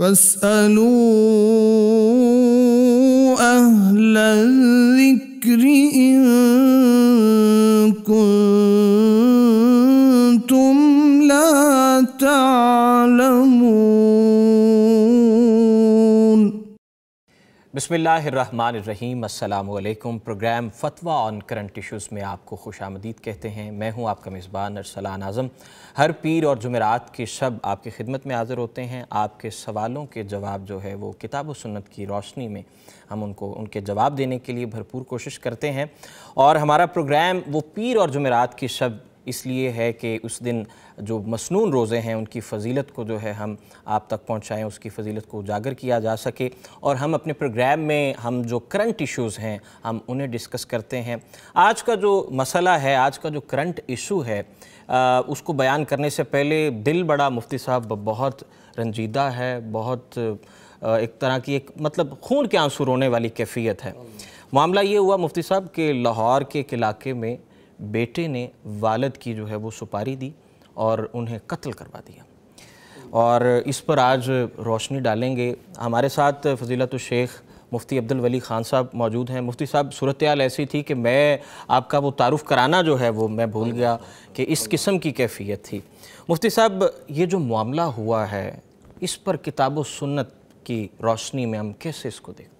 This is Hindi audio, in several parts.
فاسألوا أهل الذكر إن बसमीम् अल्लाम प्रोग्राम फतवा ऑन करंट इश्यूज़ में आपको खुश आमदीद कहते हैं मैं हूं आपका मेज़बान अरसलान आज़म हर पीर और जुमेरात के शब आपकी खिदमत में हाज़िर होते हैं आपके सवालों के जवाब जो है वो किताब व सुन्नत की रोशनी में हम उनको उनके जवाब देने के लिए भरपूर कोशिश करते हैं और हमारा प्रोग्राम वो पीर और जुमेरात की शब इसलिए है कि उस दिन जो मसनून रोज़े हैं उनकी फजीलत को जो है हम आप तक पहुँचाएँ उसकी फजीलत को उजागर किया जा सके और हम अपने प्रोग्राम में हम जो करंट इश्यूज़ हैं हम उन्हें डिस्कस करते हैं आज का जो मसला है आज का जो करंट इशू है आ, उसको बयान करने से पहले दिल बड़ा मुफ्ती साहब बहुत रंजीदा है बहुत एक तरह की एक मतलब खून के आंसू रोने वाली कैफियत है मामला ये हुआ मुफ्ती साहब के लाहौर के इलाके में बेटे ने वालद की जो है वो सुपारी दी और उन्हें कत्ल करवा दिया और इस पर आज रोशनी डालेंगे हमारे साथ फजीलत शेख मुफ्ती अब्दुल वली खान साहब मौजूद हैं मुफ्ती साहब सूरत हाल ऐसी थी कि मैं आपका वो तारुफ कराना जो है वो मैं भूल गया कि इस किस्म की कैफियत थी मुफ्ती साहब ये जो मामला हुआ है इस पर किताब सुन्नत की रोशनी में हम कैसे इसको देखते हैं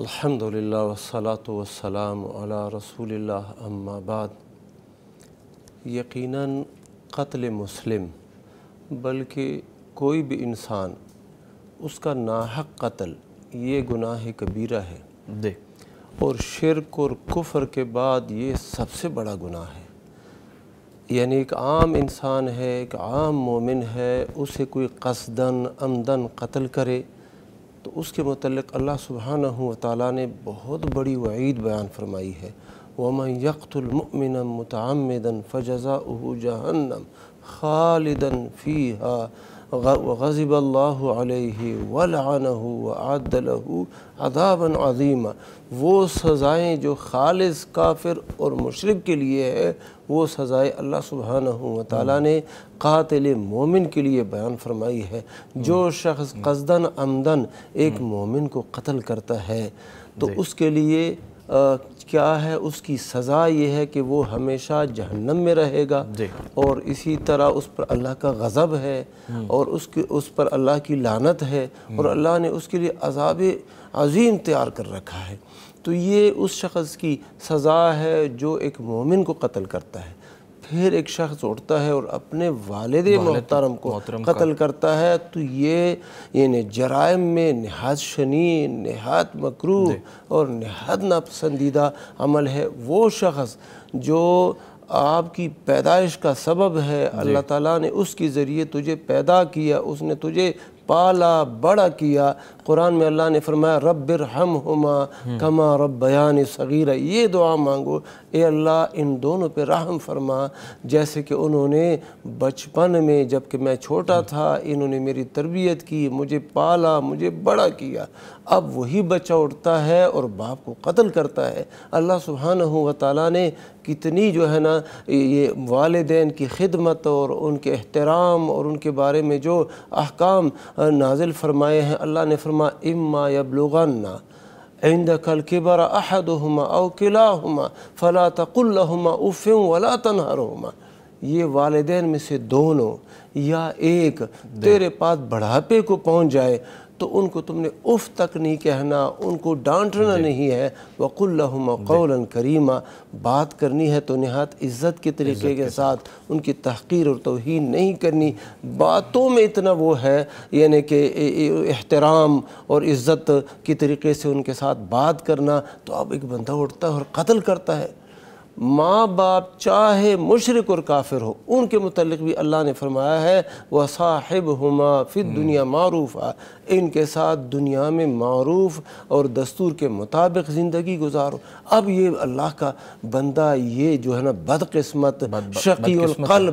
अल्हम्दुलिल्लाह वसलात वसलाम अला रसूलिल्लाह अम्मा बाद यकीनन कत्ल मुस्लिम बल्कि कोई भी इंसान उसका नाहक कत्ल ये गुनाह कबीरा है दे और शिरक और कुफर के बाद ये सबसे बड़ा गुनाह है यानी एक आम इंसान है एक आम मोमिन है उसे कोई कसदन अमदन कत्ल करे तो उसके मतलब अल्लाह सुबहान तला ने बहुत बड़ी वईद बयान फरमाई है वमन यकतुलमिन मतमदन फ़जा जहन्नम खालिदन फ़ी हा वज़ब वलान वदलहू अदाबन अजीमा वो सज़ाएँ जो खालिज काफिर और मशरक़ के लिए है वो सज़ाएँ अल्लाह सुबहान ताली ने कातिल मोमिन के लिए बयान फरमाई है जो हम्म। शख्स कसदन आमदन एक हम्म। मोमिन को कत्ल करता है तो उसके लिए क्या है उसकी सज़ा ये है कि वो हमेशा जहन्नम में रहेगा और इसी तरह उस पर अल्लाह का गज़ब है हम्म। और उसके उस पर अल्लाह की लानत है और हम्म। अल्लाह ने उसके लिए अजाब अजीम तैयार कर रखा है तो ये उस शख्स की सज़ा है जो एक मोमिन को कत्ल करता है फिर एक शख्स उठता है और अपने वालद मोहतरम को कत्ल करता है तो ये यानी जराइम में नहाद शनी नहाद मकरू और नहाद नापसंदीदा अमल है वो शख्स जो आपकी पैदाइश का सबब है अल्लाह ताला ने उसके ज़रिए तुझे पैदा किया उसने तुझे पाला बड़ा किया कुरान में अल्लाह ने फरमाया रब्बिर हम हम्म। हमा कमा रबयान सगीरा ये दुआ मांगो ए अल्लाह इन दोनों पे रहम फरमा जैसे कि उन्होंने बचपन में जबकि मैं छोटा हम्म। था इन्होंने मेरी तरबियत की मुझे पाला मुझे बड़ा किया अब वही बच्चा उठता है और बाप को कत्ल करता है अल्लाह सुबहाना व ताली ने कितनी जो है ना ये वालदेन की खिदमत और उनके एहतराम और उनके बारे में जो अहकाम नाजिल फरमाए हैं अल्लाह ने फरमा फरमा इम्मा यबलुगाना عندك الكبر किबर अहदहुमा كلاهما فلا تقل لهما उफ़ ولا تنهرهما ये वालदेन में से दोनों या एक तेरे पास बढ़ापे को पहुंच जाए तो उनको तुमने उफ़ तक नहीं कहना उनको डांटना नहीं है वक़ुल कौलन करीमा बात करनी है तो नहात इज़्ज़त के तरीके के साथ उनकी तहकीर और तोहन नहीं करनी बातों में इतना वो है यानी कि एहतराम और इज़्ज़त के तरीके से उनके साथ बात करना तो अब एक बंदा उठता है और कत्ल करता है माँ बाप चाहे मुशरक और काफिर हो उनके मतलब भी अल्लाह ने फरमाया है वह साहिब हमा फिर हम्म। दुनिया मरूफ़ आ इनके साथ दुनिया में मरूफ़ और दस्तूर के मुताबिक ज़िंदगी गुजारो अब ये अल्लाह का बंदा ये जो है ना बदकस्मत शकी और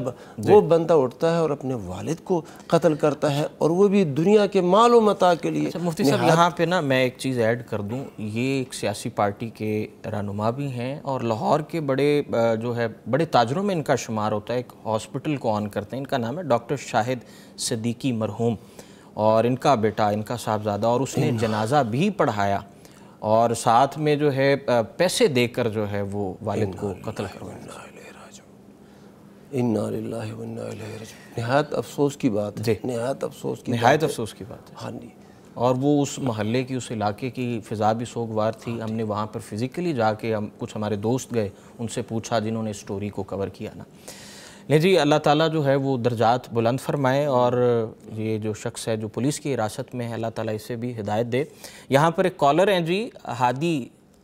वो बंदा उठता है और अपने वालद को कत्ल करता है और वो भी दुनिया के मालो मता के लिए अच्छा, यहाँ पर ना मैं एक चीज़ ऐड कर दूँ ये एक सियासी पार्टी के रहनुमा भी हैं और लाहौर के बड़े जो है बड़े ताजरों में इनका शुमार होता है एक हॉस्पिटल को ऑन करते हैं इनका नाम है डॉक्टर शाहिद सदीकी मरहूम और इनका बेटा इनका साहबजादा और उसने जनाजा भी पढ़ाया और साथ में जो है पैसे देकर जो है वो वालिद को कत्ल करवाया नहायत अफसोस की बात है नहायत अफसोस की नहायत अफसोस की बात है हाँ जी और वो उस महल्ले की उस इलाके की फ़िज़ा भी सोगवार थी हमने वहाँ पर फ़िज़िकली जाके हम कुछ हमारे दोस्त गए उनसे पूछा जिन्होंने स्टोरी को कवर किया ना नहीं जी अल्लाह ताला जो है वो दर्जात बुलंद फरमाए और ये जो शख्स है जो पुलिस की हिरासत में है अल्लाह ताला इसे भी हिदायत दे यहाँ पर एक कॉलर हैं जी हादी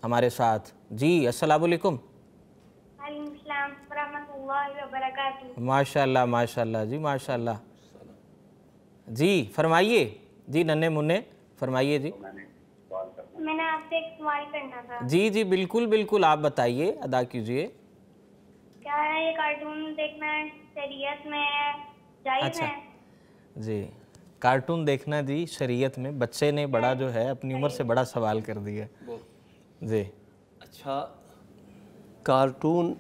हमारे साथ जी असलकुम माशा माशा जी माशा जी फरमाइए जी नन्हे मुन्ने फरमाइए जी मैंने आपसे एक सवाल करना था जी जी बिल्कुल बिल्कुल आप बताइए अदा कीजिए क्या ये कार्टून देखना शरीयत में जायज़ अच्छा, जी कार्टून देखना जी शरीयत में बच्चे ने बड़ा जो है अपनी उम्र से बड़ा सवाल कर दिया जी अच्छा कार्टून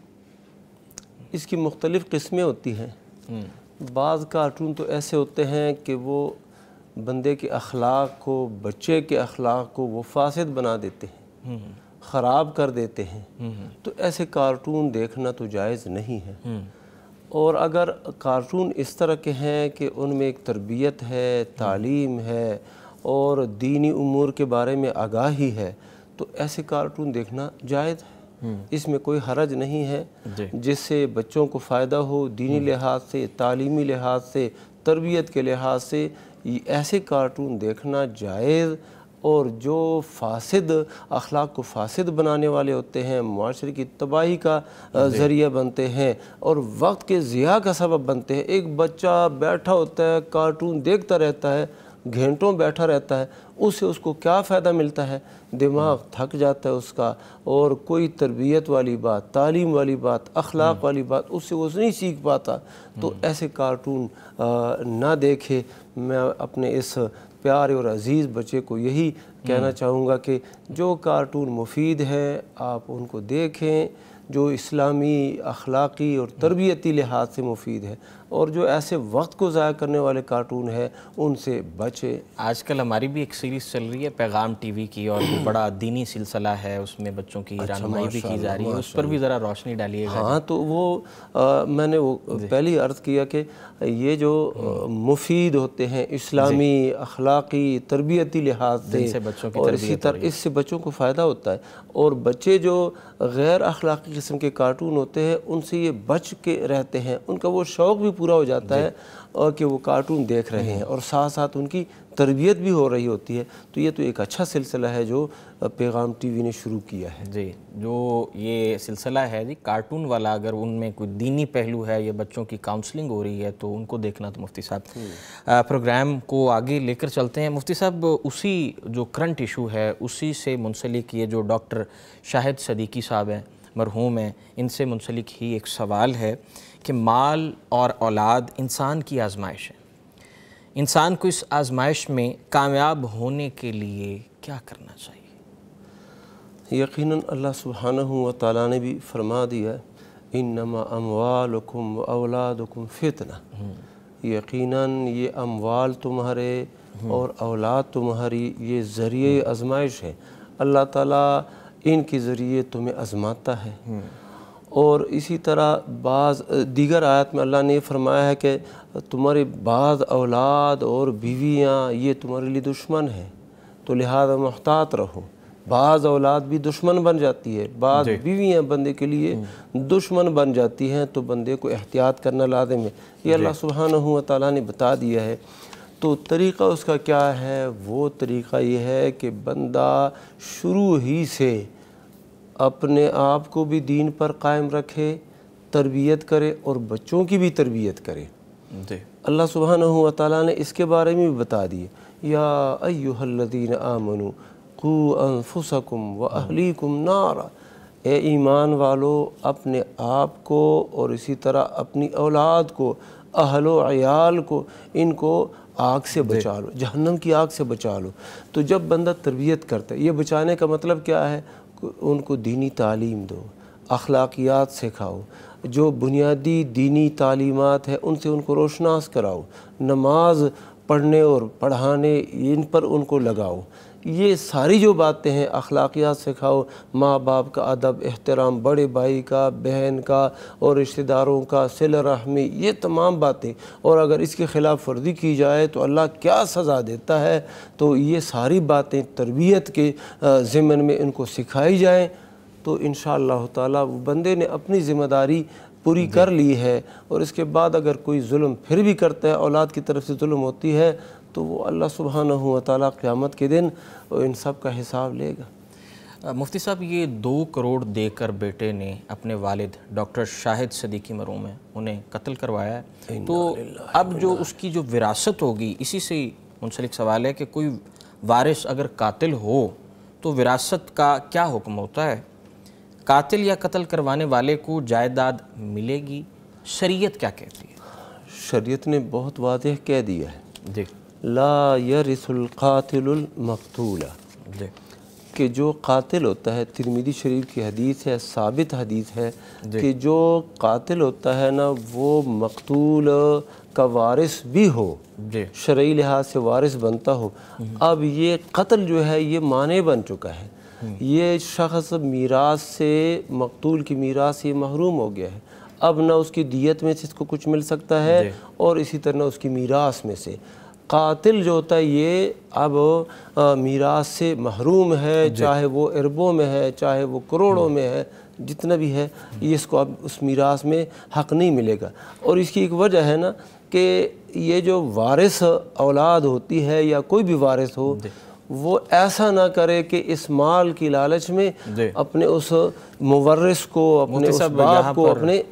इसकी मुख्तलिफ़ किस्में होती हैं हम्म। बाज़ कार्टून तो ऐसे होते हैं कि वो बंदे के अखलाक को बच्चे के अखलाक को वो फासद बना देते हैं हम्म। ख़राब कर देते हैं हम्म। तो ऐसे कार्टून देखना तो जायज़ नहीं है हम्म। और अगर कार्टून इस तरह के हैं कि उनमें एक तरबियत है तालीम है और दीनी उमूर के बारे में आगाही है तो ऐसे कार्टून देखना जायज़ है इसमें कोई हरज नहीं है जिससे बच्चों को फ़ायदा हो दीनी लिहाज से तालीमी लिहाज से तरबियत के लिहाज से ऐसे कार्टून देखना जायज़ और जो फासद अखलाक को फासद बनाने वाले होते हैं माशरे की तबाही का ज़रिया बनते हैं और वक्त के ज़िया का सबब बनते हैं एक बच्चा बैठा होता है कार्टून देखता रहता है घंटों बैठा रहता है उससे उसको क्या फ़ायदा मिलता है दिमाग हाँ। थक जाता है उसका और कोई तरबियत वाली बात तालीम वाली बात अखलाक हाँ। वाली बात उससे वो नहीं सीख पाता तो हाँ। ऐसे कार्टून ना देखे मैं अपने इस प्यारे और अज़ीज़ बच्चे को यही कहना चाहूँगा कि जो कार्टून मुफीद हैं आप उनको देखें जो इस्लामी अखलाक़ी और तरबियती लिहाज से मुफीद है और जो ऐसे वक्त को ज़ाया करने वाले कार्टून है उनसे बचे आजकल हमारी भी एक सीरीज़ चल रही है पैगाम टीवी की और बड़ा दीनी सिलसिला है उसमें बच्चों की अच्छा, रहनुमाई भी की जा रही है उस पर भी ज़रा रोशनी है हाँ तो वो आ, मैंने वो पहली अर्ज़ किया कि ये जो हम्म। मुफीद होते हैं इस्लामी अखलाकी तरबियती लिहाज से बच्चों की और इसी तरह इससे बच्चों को फ़ायदा होता है और बच्चे जो गैर अखलाकी किस्म के कार्टून होते हैं उनसे ये बच के रहते हैं उनका वो शौक़ भी पूरा हो जाता है और कि वो कार्टून देख रहे हम्म। हैं और साथ साथ उनकी तरबियत भी हो रही होती है तो ये तो एक अच्छा सिलसिला है जो पैगाम टीवी ने शुरू किया है जी जो ये सिलसिला है जी कार्टून वाला अगर उनमें कोई दीनी पहलू है या बच्चों की काउंसलिंग हो रही है तो उनको देखना तो मुफ्ती साहब हम्म। प्रोग्राम को आगे लेकर चलते हैं मुफ्ती साहब उसी जो करंट इशू है उसी से मुंसलिक ये जो डॉक्टर शाहिद सदीकी साहब हैं मरहूम हैं इनसे मुंसलिक ही एक सवाल है कि माल और औलाद इंसान की आजमाइश है इंसान को इस आजमाइश में कामयाब होने के लिए क्या करना चाहिए यकीनन अल्लाह सुबहाना व ने भी फरमा दिया है इन नमा अमवाल औलादकुम फितना यकीनन ये अमवाल तुम्हारे और औलाद तुम्हारी ये ज़रिए आजमाइश है अल्लाह ताला इनके ज़रिए तुम्हें आजमाता है और इसी तरह बाज़ दीगर आयत में अल्लाह ने फरमाया है कि तुम्हारे बाद औलाद और बीवियाँ ये तुम्हारे लिए दुश्मन हैं तो लिहाजा महतात रहो बाज़ औलाद भी दुश्मन बन जाती है बाद बीवियाँ बंदे के लिए हम्म। दुश्मन बन जाती हैं तो बंदे को एहतियात करना लादे में ये अल्लाह सुबहान तला ने बता दिया है तो तरीक़ा उसका क्या है वो तरीक़ा ये है कि बंदा शुरू ही से अपने आप को भी दीन पर कायम रखे तरबियत करे और बच्चों की भी तरबियत करे अल्लाह सुबहान ताली ने इसके बारे में भी बता दिए या अयुहल्लिन आमनु कुम व अहली कुम नारा ए ईमान वालो अपने आप को और इसी तरह अपनी औलाद को अहलो अयाल को इनको आग से बचा लो जहन्नम की आग से बचा लो तो जब बंदा तरबियत करता है ये बचाने का मतलब क्या है उनको दीनी तालीम दो अखलाकियात सिखाओ जो बुनियादी दीनी तालीमत है उनसे उनको रोशनास कराओ नमाज पढ़ने और पढ़ाने इन पर उनको लगाओ ये सारी जो बातें हैं अखलाकियात सिखाओ माँ बाप का अदब एहतराम बड़े भाई का बहन का और रिश्तेदारों का सिल रहमी ये तमाम बातें और अगर इसके ख़िलाफ़ वर्जी की जाए तो अल्लाह क्या सज़ा देता है तो ये सारी बातें तरबियत के ज़मन में इनको सिखाई जाएँ तो इन शाह वो बंदे ने अपनी ज़िम्मेदारी पूरी कर ली है और इसके बाद अगर कोई जुल्म फिर भी करता है औलाद की तरफ से जुल्म होती है तो वो अल्लाह सुबहाना हुआ ताली क़्यामत के दिन इन सब का हिसाब लेगा मुफ्ती साहब ये दो करोड़ देकर बेटे ने अपने वालिद डॉक्टर शाहिद सदीकी मरूम है उन्हें कत्ल करवाया है तो अब जो उसकी जो विरासत होगी इसी से मुंसलिक सवाल है कि कोई वारिस अगर कातिल हो तो विरासत का क्या हुक्म होता है कातिल या कत्ल करवाने वाले को जायदाद मिलेगी शरीयत क्या कहती है शरीयत ने बहुत वादे कह दिया है जी ला यरिसुल कि जो कतिल होता है तिरमिदी शरीफ की हदीस है साबित हदीस है कि जो कातिल होता है ना वो मकतूल का वारिस भी हो शर्य लिहाज से वारिस बनता हो हम्म। अब ये कत्ल जो है ये माने बन चुका है हम्म। ये शख्स मीरास से मकतूल की मीरास से महरूम हो गया है अब ना उसकी दियत में से इसको कुछ मिल सकता है और इसी तरह उसकी मीरास में से कातिल जो होता है ये अब मीरास से महरूम है चाहे वो अरबों में है चाहे वो करोड़ों में है जितना भी है ये इसको अब उस मीरास में हक नहीं मिलेगा और इसकी एक वजह है ना कि ये जो वारिस औलाद होती है या कोई भी वारिस हो वो ऐसा ना करे कि इस माल की लालच में अपने उस मुवर्रिस को अपने तो उस बाप को अपने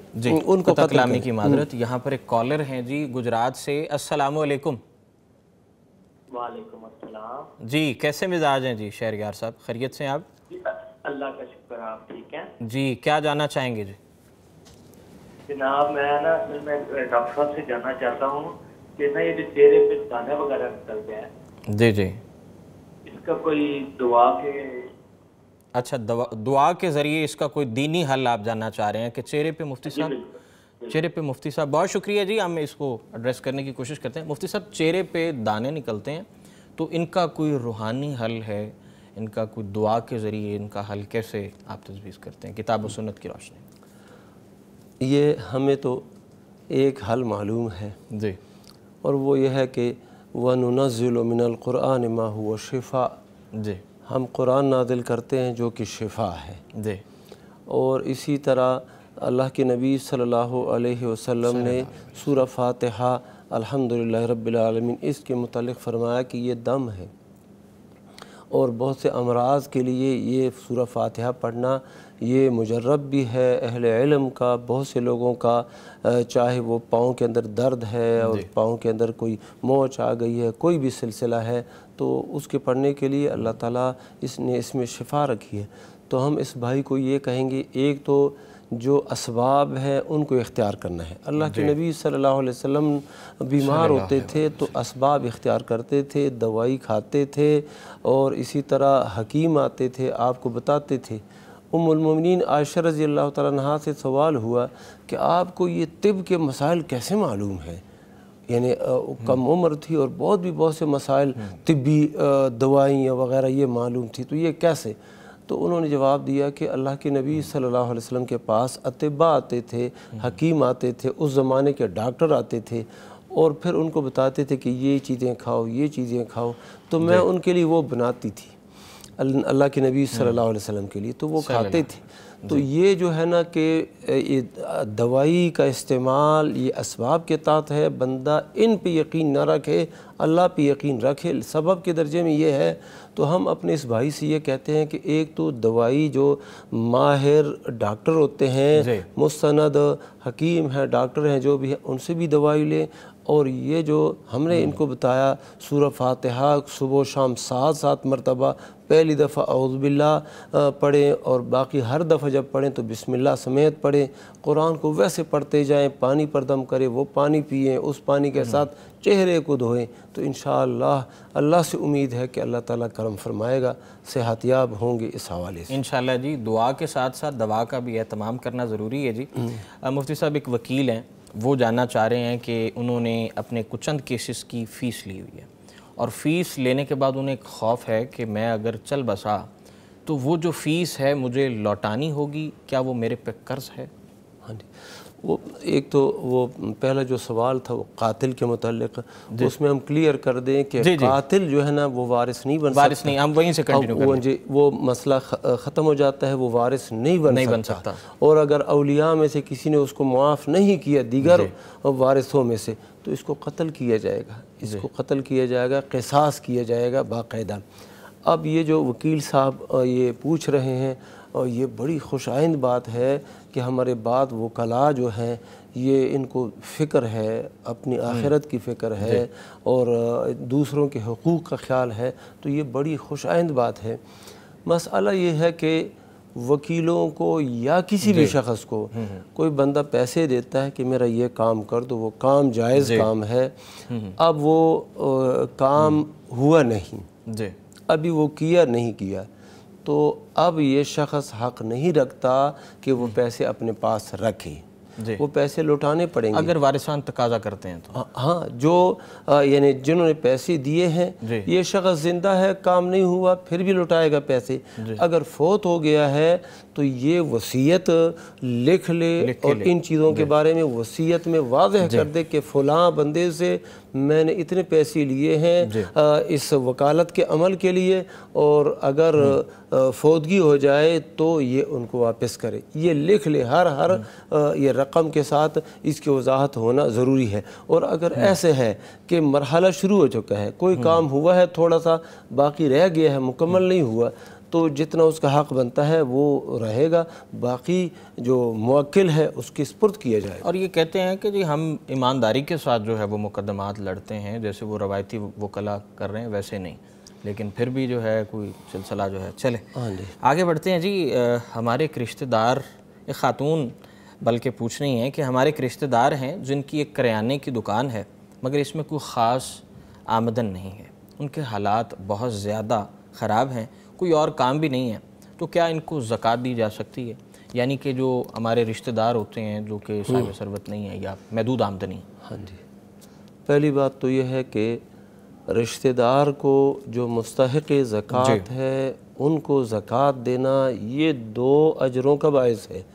उनको कतलामी की मादरत हम्म। यहाँ पर एक कॉलर हैं जी गुजरात से अस्सलाम वालेकुम जी कैसे मिजाज हैं जी यार साहब खैरियत से आप अल्लाह का शुक्र आप ठीक हैं जी क्या जानना चाहेंगे जी जनाब मैं ना असल में डॉक्टर साहब से जानना चाहता हूँ कि ना ये जो चेहरे पे दाने वगैरह गए हैं जी जी इसका कोई दुआ के अच्छा दुआ, दुआ के ज़रिए इसका कोई दीनी हल आप जानना चाह रहे हैं कि चेहरे पे मुफ्ती साहब चेहरे पे मुफ्ती साहब बहुत शुक्रिया जी हम इसको एड्रेस करने की कोशिश करते हैं मुफ्ती साहब चेहरे पे दाने निकलते हैं तो इनका कोई रूहानी हल है इनका कोई दुआ के ज़रिए इनका हल कैसे आप तजवीज़ करते हैं किताब सुनत की रोशनी ये हमें तो एक हल मालूम है जी और वो यह है कि वनज़ुलमिनकुरान मा हुआ शिफा जी हम कुरान नादिल करते हैं जो कि शिफा है जी और इसी तरह अल्लाह के नबी सल्लल्लाहु अलैहि वसल्लम ने सूरह फातिहा अल्हम्दुलिल्लाह रब्बिल आलमीन इसके मुतालिक फरमाया कि ये दम है और बहुत से अमराज के लिए ये सूरह फातिहा पढ़ना ये मुजरब भी है अहल इलम का बहुत से लोगों का चाहे वो पाँव के अंदर दर्द है और पाँव के अंदर कोई मोच आ गई है कोई भी सिलसिला है तो उसके पढ़ने के लिए अल्लाह ताला इसने इसमें शिफा रखी है तो हम इस भाई को ये कहेंगे एक तो जो इसबाब हैं उनको इख्तियार करना है अल्लाह के नबी सल्लल्लाहु अलैहि वसल्लम बीमार होते थे तो इसबाब इख्तियार करते थे दवाई खाते थे और इसी तरह हकीम आते थे आपको बताते थे उमिन आयशा रज़ी अल्लाह तह से सवाल हुआ कि आपको ये तिब के मसाइल कैसे मालूम है यानी कम हम्म। उम्र थी और बहुत भी बहुत से मसाइल हम्म। तिबी दवाइयाँ वगैरह ये मालूम थी तो ये कैसे तो उन्होंने जवाब दिया कि अल्लाह के नबी सल्लल्लाहु अलैहि वसल्लम के पास अतबा आते थे हकीम आते थे उस ज़माने के डॉक्टर आते थे और फिर उनको बताते थे कि ये चीज़ें खाओ ये चीज़ें खाओ तो मैं उनके लिए वो बनाती थी अल्लाह के नबी हम्म। सल्लल्लाहु अलैहि वसल्लम के लिए तो वो खाते थे तो ये जो है ना कि ये दवाई का इस्तेमाल ये इसबाब के तहत है बंदा इन पे यकीन ना रखे अल्लाह पे यकीन रखे सबब के दर्जे में ये है तो हम अपने इस भाई से ये कहते हैं कि एक तो दवाई जो माहिर डॉक्टर होते हैं मुस्ंद हकीम हैं डॉक्टर हैं जो भी हैं उनसे भी दवाई लें और ये जो हमने हम्म। इनको बताया सूर फातहा सुबह शाम सात सात मरतबा पहली दफ़ा अउज़बिल्ला पढ़ें और बाकी हर दफ़ा जब पढ़ें तो बिस्मिल्लाह समेत पढ़ें कुरान को वैसे पढ़ते जाएं पानी पर दम करें वो पानी पिएं उस पानी के हम्म। साथ चेहरे को धोएं तो इन अल्लाह से उम्मीद है कि अल्लाह ताला करम फरमाएगा सेहतियाब होंगे इस हवाले से इन जी दुआ के साथ साथ दवा का भी एहतमाम करना ज़रूरी है जी हम्म। मुफ्ती साहब एक वकील हैं वो जानना चाह रहे हैं कि उन्होंने अपने कुछ चंद केसेस की फ़ीस ली हुई है और फ़ीस लेने के बाद उन्हें एक खौफ है कि मैं अगर चल बसा तो वो जो फ़ीस है मुझे लौटानी होगी क्या वो मेरे पे कर्ज है हाँ जी वो एक तो वो पहला जो सवाल था वो कातिल के मतलब उसमें हम क्लियर कर दें कि जी, जी। कातिल जो है ना वो वारिस नहीं बन वारिस नहीं हम वहीं से कंटिन्यू करें जी वो मसला ख़त्म हो जाता है वो वारिस नहीं बन नहीं सकता। बन सकता और अगर अलिया में से किसी ने उसको मुआफ़ नहीं किया दीगर वारिसों में से तो इसको कत्ल किया जाएगा इसको कत्ल किया जाएगा कहसास किया जाएगा बाकायदा अब ये जो वकील साहब ये पूछ रहे हैं और ये बड़ी खुशाइंद बात है कि हमारे बाद वो कला जो है ये इनको फ़िक्र है अपनी हम्म। आखिरत की फ़िक्र है और दूसरों के हकूक़ का ख्याल है तो ये बड़ी खुश आइंद बात है मसला ये है कि वकीलों को या किसी भी शख्स को हम्म, हम्म। कोई बंदा पैसे देता है कि मेरा ये काम कर दो वो काम जायज़ काम है अब वो आ, काम हुआ नहीं अभी वो किया नहीं किया तो अब ये शख्स हक नहीं रखता कि वो पैसे अपने पास रखे वो पैसे लौटाने पड़ेंगे अगर वारिसान तकाजा करते हैं तो हाँ जो यानी जिन्होंने पैसे दिए हैं ये शख्स ज़िंदा है काम नहीं हुआ फिर भी लौटाएगा पैसे अगर फोत हो गया है तो ये वसीयत लिख ले और ले। इन चीज़ों के बारे में वसीयत में वाजह कर दे कि फलां बंदे से मैंने इतने पैसे लिए हैं इस वकालत के अमल के लिए और अगर हम्म। फौदगी हो जाए तो ये उनको वापस करे ये लिख ले हर हर हम्म। ये रकम के साथ इसकी वजाहत होना ज़रूरी है और अगर हम्म। ऐसे है कि मरहला शुरू हो चुका है कोई काम हुआ है थोड़ा सा बाकी रह गया है मुकम्मल नहीं हुआ तो जितना उसका हक़ बनता है वो रहेगा बाकी जो मक्ल है उसकी स्पुरद किया जाए और ये कहते हैं कि जी हम ईमानदारी के साथ जो है वो मुकदमात लड़ते हैं जैसे वो रवायती वकला कर रहे हैं वैसे नहीं लेकिन फिर भी जो है कोई सिलसिला जो है चले हाँ जी आगे बढ़ते हैं जी आ, हमारे एक रिश्तेदार एक ख़ातून बल्कि पूछ रही हैं कि हमारे एक रिश्तेदार हैं जिनकी एक करियाने की दुकान है मगर इसमें कोई ख़ास आमदन नहीं है उनके हालात बहुत ज़्यादा ख़राब हैं कोई और काम भी नहीं है तो क्या इनको ज़क़़त दी जा सकती है यानी कि जो हमारे रिश्तेदार होते हैं जो कि शरबत हम्म। सरबत नहीं है या महदूद आमदनी हाँ जी पहली बात तो यह है कि रिश्तेदार को जो मुस्तक ज़क़़त है उनको ज़क़़त देना ये दो अजरों का बायस है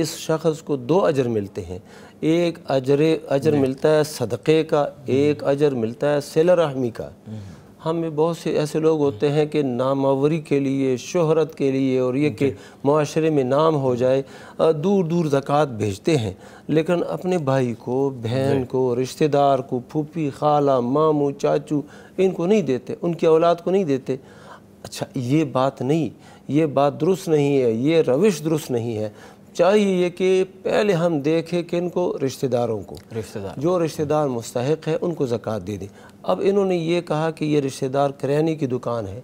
इस शख्स को दो अजर मिलते हैं एक अजर अजर मिलता है सदक़े का हम्म। एक अजर मिलता है सेलर रहमी का हम्म। हम में बहुत से ऐसे लोग होते हैं कि नामावरी के लिए शोहरत के लिए और ये कि माशरे में नाम हो जाए दूर दूर जक़ात भेजते हैं लेकिन अपने भाई को बहन को रिश्तेदार को फूफी खाला मामू चाचू इनको नहीं देते उनकी औलाद को नहीं देते अच्छा ये बात नहीं ये बात दुरुस्त नहीं है ये रविश दुरुस्त नहीं है चाहिए ये कि पहले हम देखें कि इनको रिश्तेदारों को रिश्तेदार जो रिश्तेदार मुस्तक है उनको ज़क़़त दे दें अब इन्होंने ये कहा कि ये रिश्तेदार करने की दुकान है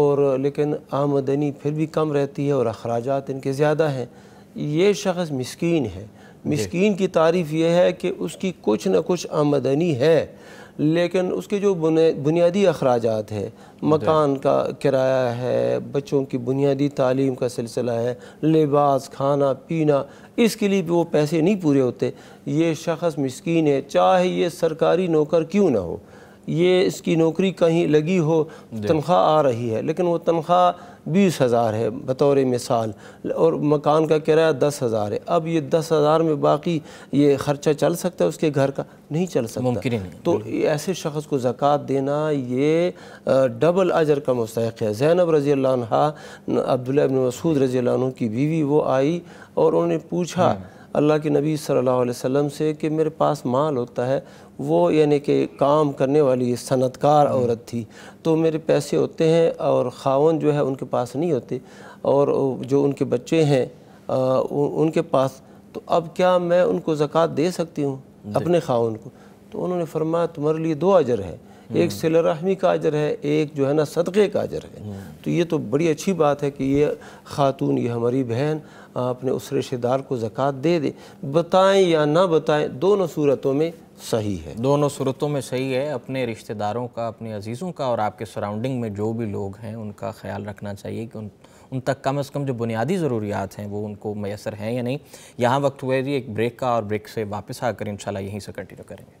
और लेकिन आमदनी फिर भी कम रहती है और अखराज इनके ज़्यादा हैं ये शख्स मस्किन है मस्किन की तारीफ़ यह है कि उसकी कुछ ना कुछ आमदनी है लेकिन उसके जो बुनियादी अखराज है मकान का किराया है बच्चों की बुनियादी तालीम का सिलसिला है लिबास खाना पीना इसके लिए भी वो पैसे नहीं पूरे होते ये शख्स मस्किन है चाहे ये सरकारी नौकर क्यों ना हो ये इसकी नौकरी कहीं लगी हो तनख्वाह आ रही है लेकिन वो तनख्वाह बीस हज़ार है बतौर मिसाल और मकान का किराया दस हज़ार है अब ये दस हज़ार में बाकी ये ख़र्चा चल सकता है उसके घर का नहीं चल सकता मुमकिन नहीं तो ऐसे शख्स को ज़क़़त देना ये डबल अजर का मुस्तक है जैनब रज़ी अब्दुल्ला मसूद रज़ी की बीवी वो आई और उन्होंने पूछा हम्म। अल्लाह के नबी सल्लल्लाहु अलैहि वसल्लम से कि मेरे पास माल होता है वो यानी कि काम करने वाली ये सनतकार औरत थी तो मेरे पैसे होते हैं और खावन जो है उनके पास नहीं होते और जो उनके बच्चे हैं उनके पास तो अब क्या मैं उनको ज़क़़त दे सकती हूँ अपने खावन को तो उन्होंने फरमाया तुम्हारे लिए दो अजर है हम्म। एक सिलरहमी का अजर है एक जो है ना सदक़े का अजर है हम्म। तो ये तो बड़ी अच्छी बात है कि ये खातून ये हमारी बहन अपने उस रिश्तेदार को ज़क़़त दे दे बताएं या ना बताएं दोनों सूरतों में सही है दोनों सूरतों में सही है अपने रिश्तेदारों का अपने अजीज़ों का और आपके सराउंडिंग में जो भी लोग हैं उनका ख्याल रखना चाहिए कि उन उन तक कम अज़ कम जो बुनियादी ज़रूरियात हैं वो उनको मैसर हैं या नहीं यहाँ वक्त हुआ जी एक ब्रेक का और ब्रेक से वापस आकर इन यहीं से कंटिन्यू करेंगे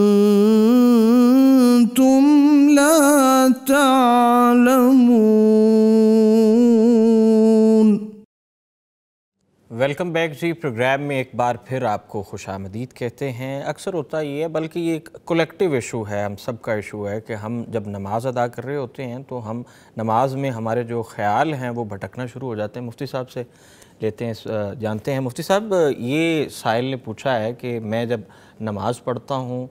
वेलकम बैक जी प्रोग्राम में एक बार फिर आपको खुश आमदीद कहते हैं अक्सर होता ये है बल्कि ये एक कलेक्टिव इशू है हम सब का इशू है कि हम जब नमाज़ अदा कर रहे होते हैं तो हम नमाज में हमारे जो ख्याल हैं वो भटकना शुरू हो जाते हैं मुफ्ती साहब से लेते हैं जानते हैं मुफ्ती साहब ये साहिल ने पूछा है कि मैं जब नमाज़ पढ़ता हूँ